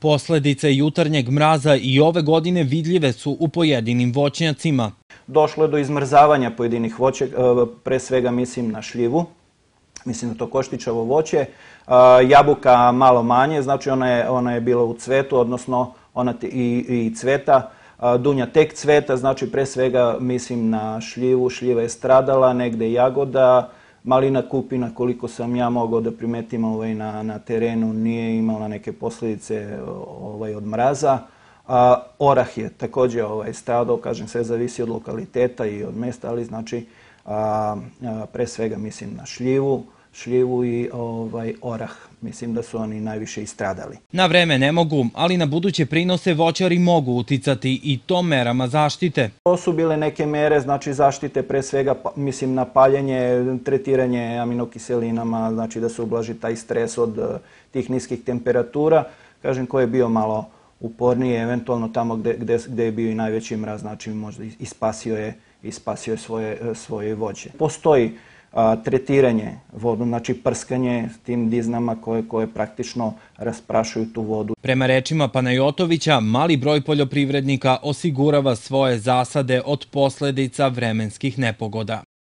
Posledice jutarnjeg mraza i ove godine vidljive su u pojedinim voćnjacima. Došlo je do izmrzavanja pojedinih voće, e, pre svega mislim na šljivu, mislim na to koštičavo voće. E, jabuka malo manje, znači ona je bila u cvetu, odnosno ona i cveta. E, dunja tek cveta, znači pre svega mislim na šljivu, šljiva je stradala, negde jagoda, šljiva. Malina Kupina, koliko sam ja mogao da primetim ovaj, na, na terenu, nije imala neke posljedice ovaj, od mraza. A, orah je također ovaj, stado, kažem, sve zavisi od lokaliteta i od mesta, ali znači a, a, pre svega mislim na šljivu. A, šljivu i ovaj orah. Mislim da su oni najviše istradali. Na vreme ne mogu, ali na buduće prinose voćari mogu uticati i to merama zaštite. To su bile neke mere znači zaštite pre svega pa, mislim na paljenje, tretiranje aminokiselinama, znači da se ublaži taj stres od eh, tih niskih temperatura. Kažem ko je bio malo upornije, eventualno tamo gde, gde, gde je bio i najveći mraz, znači možda ispasio je, ispasio je svoje, eh, svoje voće. Postoji tretiranje vodu, znači prskanje s tim diznama koje praktično rasprašuju tu vodu. Prema rečima Panajotovića, mali broj poljoprivrednika osigurava svoje zasade od posledica vremenskih nepogoda.